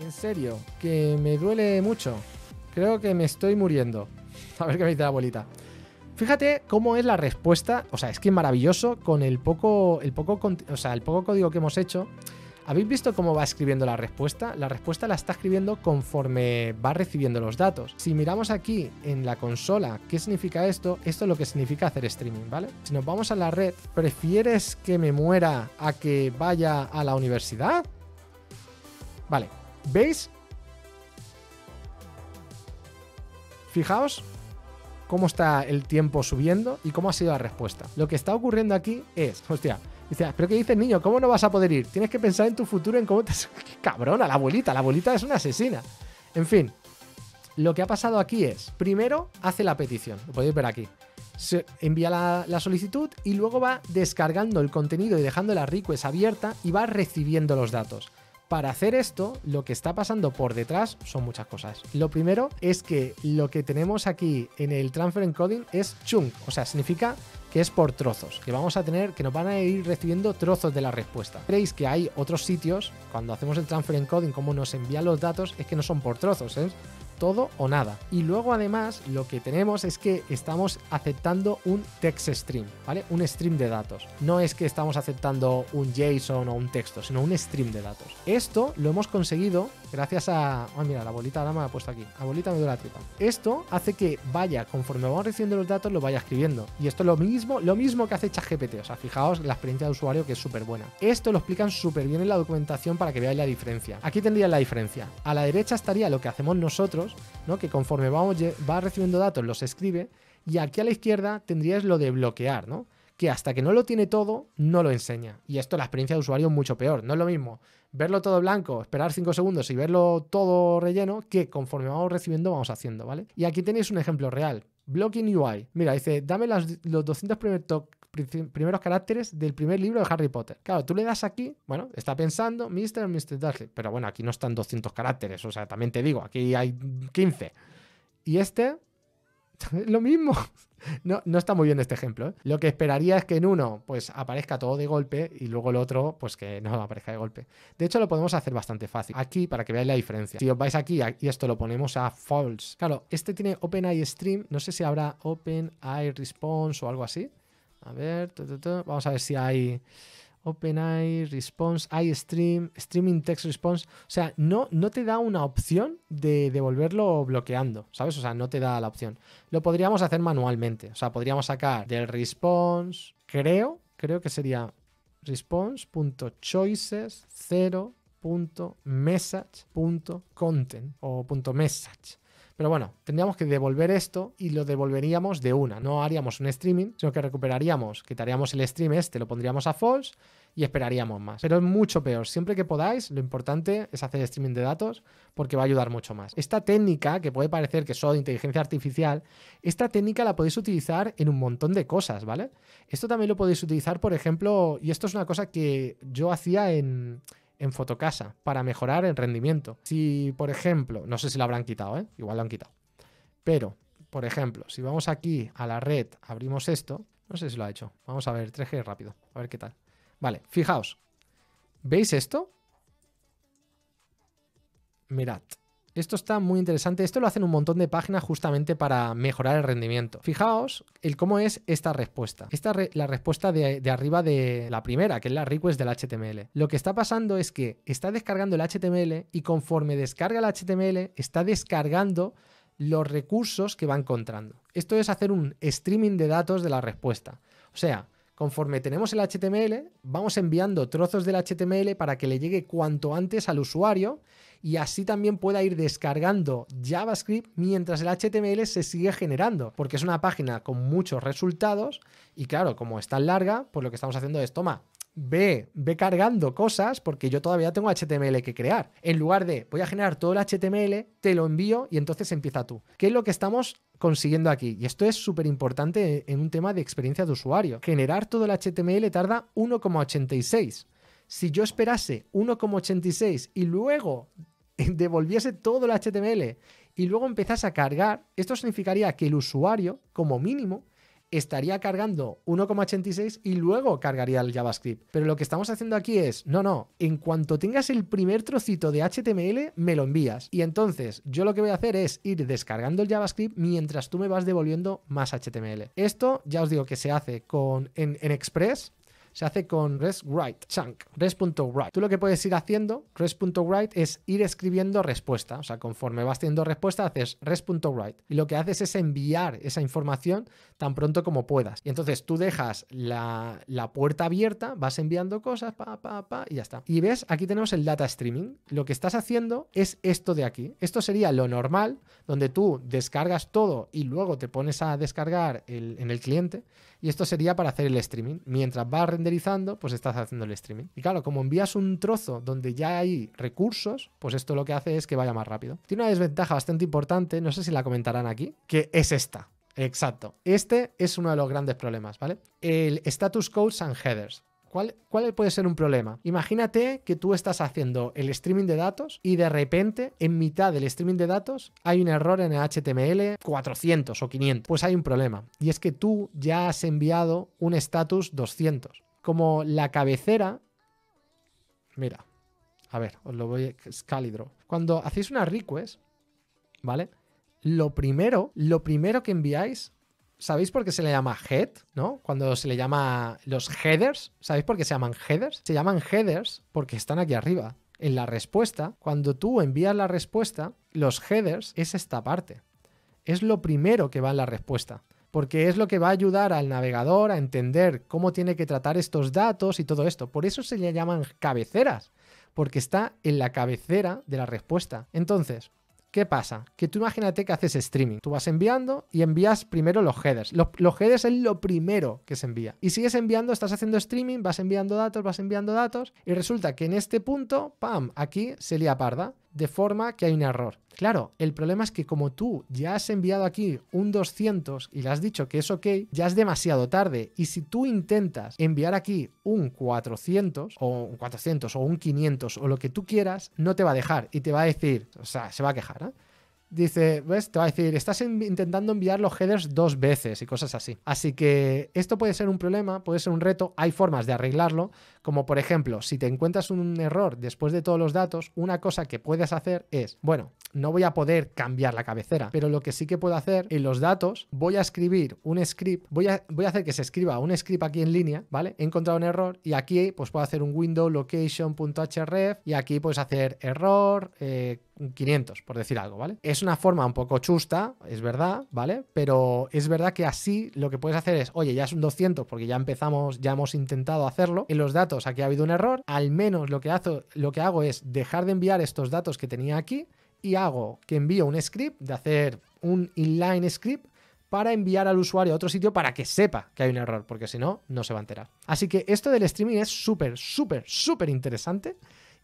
En serio, que me duele mucho. Creo que me estoy muriendo. A ver qué me dice la abuelita. Fíjate cómo es la respuesta, o sea, es que maravilloso con el poco, el poco, o sea, el poco código que hemos hecho. ¿Habéis visto cómo va escribiendo la respuesta? La respuesta la está escribiendo conforme va recibiendo los datos. Si miramos aquí en la consola qué significa esto, esto es lo que significa hacer streaming, ¿vale? Si nos vamos a la red, ¿prefieres que me muera a que vaya a la universidad? Vale, ¿Veis? Fijaos cómo está el tiempo subiendo y cómo ha sido la respuesta. Lo que está ocurriendo aquí es, hostia, ah, pero ¿qué dices, niño? ¿Cómo no vas a poder ir? Tienes que pensar en tu futuro, en cómo te... ¡Qué cabrona, la abuelita! La abuelita es una asesina. En fin, lo que ha pasado aquí es, primero hace la petición, lo podéis ver aquí. Se envía la, la, solicitud y luego va descargando el contenido y dejando la request abierta y va recibiendo los datos. Para hacer esto, lo que está pasando por detrás son muchas cosas. Lo primero es que lo que tenemos aquí en el transfer encoding es chunk, o sea, significa que es por trozos, que vamos a tener, que nos van a ir recibiendo trozos de la respuesta. Creéis que hay otros sitios, cuando hacemos el transfer encoding, cómo nos envían los datos, es que no son por trozos, ¿eh? todo o nada. Y luego además lo que tenemos es que estamos aceptando un text stream, ¿vale? Un stream de datos. No es que estamos aceptando un JSON o un texto, sino un stream de datos. Esto lo hemos conseguido Gracias a. Ah, mira, la bolita ahora me la he puesto aquí. A bolita me la tripa. Esto hace que vaya, conforme vamos recibiendo los datos, lo vaya escribiendo. Y esto es lo mismo, lo mismo que hace ChatGPT. O sea, fijaos la experiencia de usuario que es súper buena. Esto lo explican súper bien en la documentación para que veáis la diferencia. Aquí tendrían la diferencia. A la derecha estaría lo que hacemos nosotros, ¿no? Que conforme vamos, va recibiendo datos, los escribe. Y aquí a la izquierda tendrías lo de bloquear, ¿no? que hasta que no lo tiene todo, no lo enseña. Y esto la experiencia de usuario es mucho peor. No es lo mismo verlo todo blanco, esperar 5 segundos y verlo todo relleno, que conforme vamos recibiendo vamos haciendo, ¿vale? Y aquí tenéis un ejemplo real. Blocking UI. Mira, dice, dame los 200 primeros caracteres del primer libro de Harry Potter. Claro, tú le das aquí, bueno, está pensando Mr. Mr. Darcy, pero bueno, aquí no están 200 caracteres, o sea, también te digo, aquí hay 15. Y este lo mismo. No, está muy bien este ejemplo. ¿eh? Lo que esperaría es que en uno pues aparezca todo de golpe y luego el otro pues que no aparezca de golpe. De hecho lo podemos hacer bastante fácil. Aquí para que veáis la diferencia. Si os vais aquí y esto lo ponemos a false. Claro, este tiene open Stream. No sé si habrá ai Response o algo así. A ver, vamos a ver si hay... OpenAI Response, iStream, Streaming Text Response. O sea, no, no te da una opción de devolverlo bloqueando, ¿sabes? O sea, no te da la opción. Lo podríamos hacer manualmente. O sea, podríamos sacar del response, creo, creo que sería response.choices0.message.content o punto .message. Pero bueno, tendríamos que devolver esto y lo devolveríamos de una. No haríamos un streaming, sino que recuperaríamos, quitaríamos el stream este, lo pondríamos a false y esperaríamos más. Pero es mucho peor. Siempre que podáis, lo importante es hacer streaming de datos porque va a ayudar mucho más. Esta técnica, que puede parecer que solo de inteligencia artificial, esta técnica la podéis utilizar en un montón de cosas, ¿vale? Esto también lo podéis utilizar, por ejemplo, y esto es una cosa que yo hacía en, en Fotocasa para mejorar el rendimiento. Si, por ejemplo, no sé si lo habrán quitado, ¿eh? igual lo han quitado. Pero, por ejemplo, si vamos aquí a la red, abrimos esto, no sé si lo ha hecho. Vamos a ver 3G rápido, a ver qué tal. Vale, fijaos. ¿Veis esto? Mirad, esto está muy interesante. Esto lo hacen un montón de páginas justamente para mejorar el rendimiento. Fijaos el cómo es esta respuesta. Esta es la respuesta de, de, arriba de la primera, que es la request del HTML. Lo que está pasando es que está descargando el HTML y conforme descarga el HTML, está descargando los recursos que va encontrando. Esto es hacer un streaming de datos de la respuesta. O sea, Conforme tenemos el HTML, vamos enviando trozos del HTML para que le llegue cuanto antes al usuario y así también pueda ir descargando JavaScript mientras el HTML se sigue generando, porque es una página con muchos resultados y claro, como es tan larga, pues lo que estamos haciendo es, toma, ve, ve cargando cosas porque yo todavía tengo HTML que crear. En lugar de voy a generar todo el HTML, te lo envío y entonces empieza tú. ¿Qué es lo que estamos consiguiendo aquí. Y esto es súper importante en un tema de experiencia de usuario. Generar todo el HTML tarda 1,86. Si yo esperase 1,86 y luego devolviese todo el HTML y luego empezase a cargar, esto significaría que el usuario, como mínimo, estaría cargando 1,86 y luego cargaría el JavaScript. Pero lo que estamos haciendo aquí es, no, no, en cuanto tengas el primer trocito de HTML, me lo envías. Y entonces yo lo que voy a hacer es ir descargando el JavaScript mientras tú me vas devolviendo más HTML. Esto ya os digo que se hace con en, en Express, se hace con res.write, chunk, res.write. Tú lo que puedes ir haciendo, res.write, es ir escribiendo respuesta. O sea, conforme vas teniendo respuesta, haces res.write. Y lo que haces es enviar esa información tan pronto como puedas. Y entonces tú dejas la, puerta abierta, vas enviando cosas, pa, pa, pa, y ya está. Y ves, aquí tenemos el data streaming. Lo que estás haciendo es esto de aquí. Esto sería lo normal, donde tú descargas todo y luego te pones a descargar en el cliente. Y esto sería para hacer el streaming. Mientras vas renderizando, pues estás haciendo el streaming. Y claro, como envías un trozo donde ya hay recursos, pues esto lo que hace es que vaya más rápido. Tiene una desventaja bastante importante, no sé si la comentarán aquí, que es esta. Exacto. Este es uno de los grandes problemas, ¿vale? El status codes and headers. ¿Cuál, puede ser un problema? Imagínate que tú estás haciendo el streaming de datos y de repente, en mitad del streaming de datos, hay un error en el HTML 400 o 500. Pues hay un problema. Y es que tú ya has enviado un status 200. Como la cabecera... Mira, a ver, os lo voy a... Cuando hacéis una request, ¿vale? Lo primero, lo primero que enviáis ¿Sabéis por qué se le llama head? ¿No? Cuando se le llama los headers, ¿sabéis por qué se llaman headers? Se llaman headers porque están aquí arriba. En la respuesta, cuando tú envías la respuesta, los headers es esta parte. Es lo primero que va en la respuesta porque es lo que va a ayudar al navegador a entender cómo tiene que tratar estos datos y todo esto. Por eso se le llaman cabeceras, porque está en la cabecera de la respuesta. Entonces, ¿Qué pasa? Que tú imagínate que haces streaming. Tú vas enviando y envías primero los headers. Los, headers es lo primero que se envía. Y sigues enviando, estás haciendo streaming, vas enviando datos, vas enviando datos. Y resulta que en este punto, ¡pam! Aquí se lía parda de forma que hay un error. Claro, el problema es que como tú ya has enviado aquí un 200 y le has dicho que es ok, ya es demasiado tarde. Y si tú intentas enviar aquí un 400 o un 400 o un 500 o lo que tú quieras, no te va a dejar y te va a decir, o sea, se va a quejar. ¿eh? Dice, ¿ves? Te va a decir, estás intentando enviar los headers dos veces y cosas así. Así que esto puede ser un problema, puede ser un reto. Hay formas de arreglarlo, como por ejemplo, si te encuentras un error después de todos los datos, una cosa que puedes hacer es, bueno, no voy a poder cambiar la cabecera, pero lo que sí que puedo hacer en los datos, voy a escribir un script, voy a, voy a hacer que se escriba un script aquí en línea, ¿vale? He encontrado un error y aquí pues puedo hacer un window location.href y aquí puedes hacer error, 500, eh, por decir algo, ¿vale? Es una forma un poco chusta, es verdad, ¿vale? Pero es verdad que así lo que puedes hacer es, oye, ya es un 200 porque ya empezamos, ya hemos intentado hacerlo. En los datos aquí ha habido un error, al menos lo que, lo que hago es dejar de enviar estos datos que tenía aquí y hago que envío un script, de hacer un inline script para enviar al usuario a otro sitio para que sepa que hay un error, porque si no, no se va a enterar. Así que esto del streaming es súper, súper, súper interesante.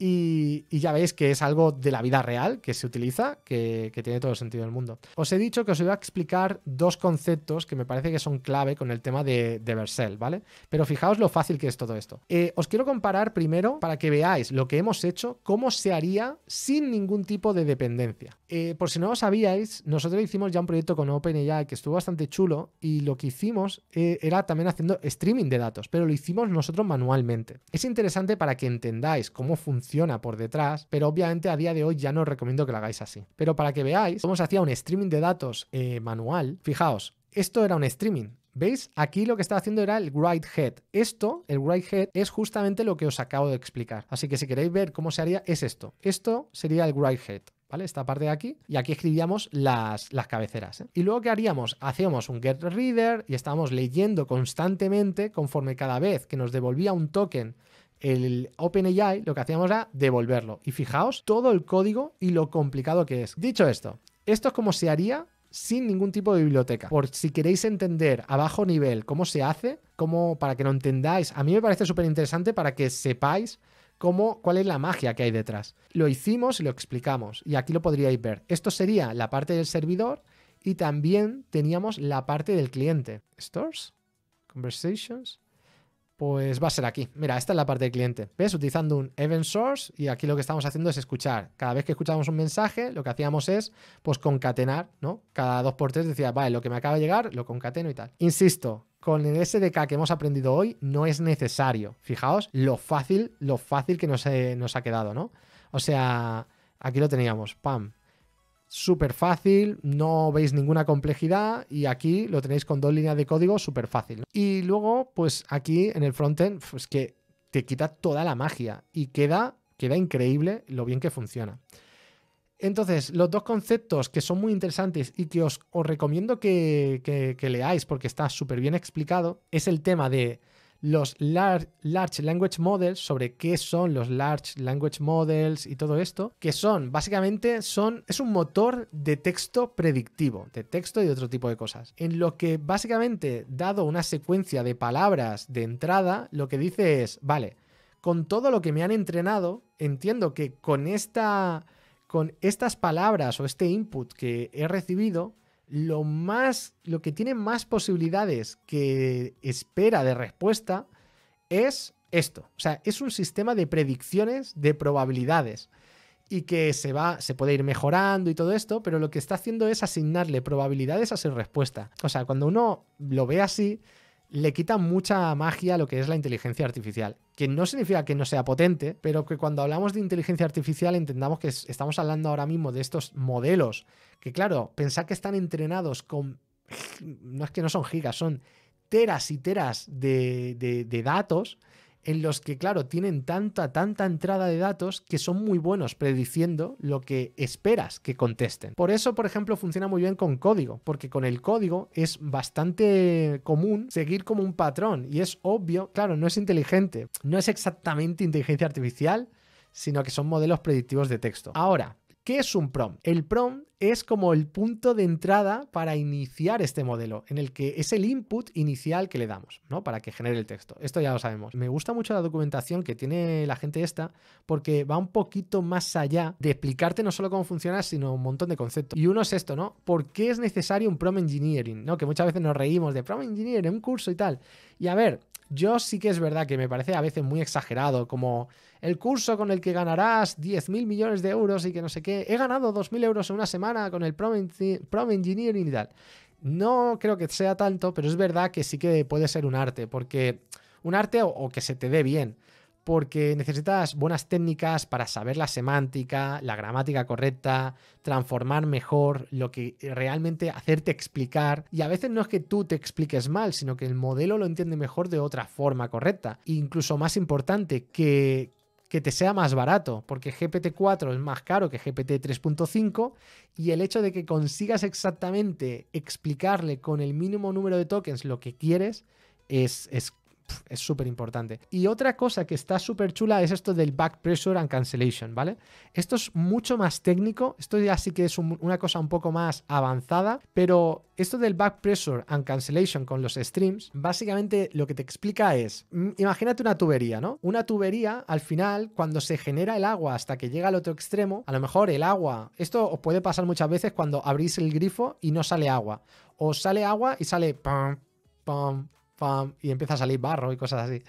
Y, ya veis que es algo de la vida real que se utiliza, que, tiene todo el sentido del mundo. Os he dicho que os iba a explicar dos conceptos que me parece que son clave con el tema de, de ¿vale? Pero fijaos lo fácil que es todo esto. Eh, os quiero comparar primero para que veáis lo que hemos hecho, cómo se haría sin ningún tipo de dependencia. Eh, por si no lo sabíais, nosotros hicimos ya un proyecto con OpenAI que estuvo bastante chulo y lo que hicimos eh, era también haciendo streaming de datos, pero lo hicimos nosotros manualmente. Es interesante para que entendáis cómo funciona por detrás, pero obviamente a día de hoy ya no os recomiendo que lo hagáis así. Pero para que veáis cómo se hacía un streaming de datos eh, manual, fijaos, esto era un streaming. ¿Veis? Aquí lo que estaba haciendo era el right head. Esto, el right head, es justamente lo que os acabo de explicar. Así que si queréis ver cómo se haría, es esto. Esto sería el right head. ¿Vale? Esta parte de aquí. Y aquí escribíamos las, las cabeceras. ¿eh? Y luego, ¿qué haríamos? Hacíamos un get reader y estábamos leyendo constantemente conforme cada vez que nos devolvía un token el OpenAI lo que hacíamos era devolverlo. Y fijaos todo el código y lo complicado que es. Dicho esto, esto es como se haría sin ningún tipo de biblioteca. Por si queréis entender a bajo nivel cómo se hace, cómo, para que lo entendáis, a mí me parece súper interesante para que sepáis cómo, cuál es la magia que hay detrás. Lo hicimos y lo explicamos, y aquí lo podríais ver. Esto sería la parte del servidor y también teníamos la parte del cliente. Stores, conversations, pues va a ser aquí. Mira, esta es la parte del cliente. ¿Ves? Utilizando un event source y aquí lo que estamos haciendo es escuchar. Cada vez que escuchábamos un mensaje, lo que hacíamos es pues concatenar, ¿no? Cada dos por tres decía, vale, lo que me acaba de llegar, lo concateno y tal. Insisto, con el SDK que hemos aprendido hoy no es necesario. Fijaos lo fácil, lo fácil que nos, eh, nos ha quedado, ¿no? O sea, aquí lo teníamos, pam, súper fácil, no veis ninguna complejidad y aquí lo tenéis con dos líneas de código súper fácil. Y luego, pues aquí en el frontend, pues que te quita toda la magia y queda, queda increíble lo bien que funciona. Entonces, los dos conceptos que son muy interesantes y que os, os recomiendo que, que leáis porque está súper bien explicado es el tema de los Large Language Models, sobre qué son los Large Language Models y todo esto, que son, básicamente, son, es un motor de texto predictivo, de texto y otro tipo de cosas, en lo que básicamente, dado una secuencia de palabras de entrada, lo que dice es, vale, con todo lo que me han entrenado, entiendo que con esta... Con estas palabras o este input que he recibido, lo más, lo que tiene más posibilidades que espera de respuesta es esto. O sea, es un sistema de predicciones de probabilidades y que se se puede ir mejorando y todo esto, pero lo que está haciendo es asignarle probabilidades a su respuesta. O sea, cuando uno lo ve así, le quita mucha magia a lo que es la inteligencia artificial que no significa que no sea potente, pero que cuando hablamos de inteligencia artificial entendamos que estamos hablando ahora mismo de estos modelos, que claro, pensar que están entrenados con, no es que no son gigas, son teras y teras de, de datos en los que, claro, tienen tanta, tanta entrada de datos que son muy buenos prediciendo lo que esperas que contesten. Por eso, por ejemplo, funciona muy bien con código, porque con el código es bastante común seguir como un patrón y es obvio, claro, no es inteligente, no es exactamente inteligencia artificial, sino que son modelos predictivos de texto. Ahora, ¿qué es un PROM? El PROM es como el punto de entrada para iniciar este modelo, en el que es el input inicial que le damos, ¿no? Para que genere el texto. Esto ya lo sabemos. Me gusta mucho la documentación que tiene la gente esta, porque va un poquito más allá de explicarte no solo cómo funciona, sino un montón de conceptos. Y uno es esto, ¿no? ¿Por qué es necesario un prom engineering? ¿No? Que muchas veces nos reímos de prom engineering, un curso y tal. Y a ver, yo sí que es verdad que me parece a veces muy exagerado, como el curso con el que ganarás 10.000 millones de euros y que no sé qué. He ganado 2.000 euros en una semana con el Prom, Engineering y tal. No creo que sea tanto, pero es verdad que sí que puede ser un arte, porque un arte o, que se te dé bien porque necesitas buenas técnicas para saber la semántica, la gramática correcta, transformar mejor lo que realmente hacerte explicar. Y a veces no es que tú te expliques mal, sino que el modelo lo entiende mejor de otra forma correcta. E incluso más importante, que, que te sea más barato, porque GPT-4 es más caro que GPT-3.5 y el hecho de que consigas exactamente explicarle con el mínimo número de tokens lo que quieres es, es es súper importante. Y otra cosa que está súper chula es esto del back pressure and cancellation, ¿vale? Esto es mucho más técnico, esto ya sí que es una cosa un poco más avanzada, pero esto del back pressure and cancellation con los streams, básicamente lo que te explica es, mm, imagínate una tubería, ¿no? Una tubería, al final, cuando se genera el agua hasta que llega al otro extremo, a lo mejor el agua, esto os puede pasar muchas veces cuando abrís el grifo y no sale agua, o sale agua y sale pam, pam, y empieza a salir barro y cosas así.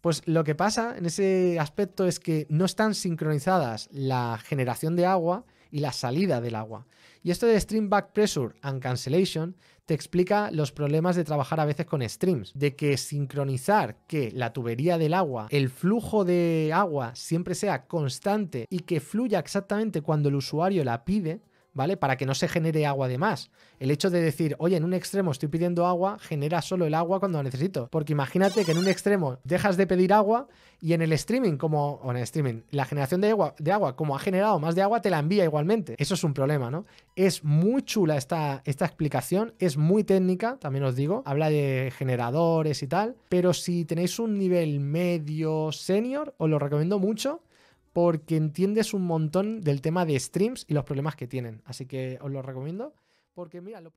Pues lo que pasa en ese aspecto es que no están sincronizadas la generación de agua y la salida del agua. Y esto de Stream Back Pressure and Cancellation te explica los problemas de trabajar a veces con streams, de que sincronizar que la tubería del agua, el flujo de agua siempre sea constante y que fluya exactamente cuando el usuario la pide, ¿vale? Para que no se genere agua de más. El hecho de decir, oye, en un extremo estoy pidiendo agua, genera solo el agua cuando necesito. Porque imagínate que en un extremo dejas de pedir agua y en el streaming, como, o en el streaming, la generación de agua, de agua, como ha generado más de agua, te la envía igualmente. Eso es un problema, ¿no? Es muy chula esta, esta explicación, es muy técnica, también os digo, habla de generadores y tal, pero si tenéis un nivel medio senior, os lo recomiendo mucho porque entiendes un montón del tema de streams y los problemas que tienen. Así que os lo recomiendo porque mira, lo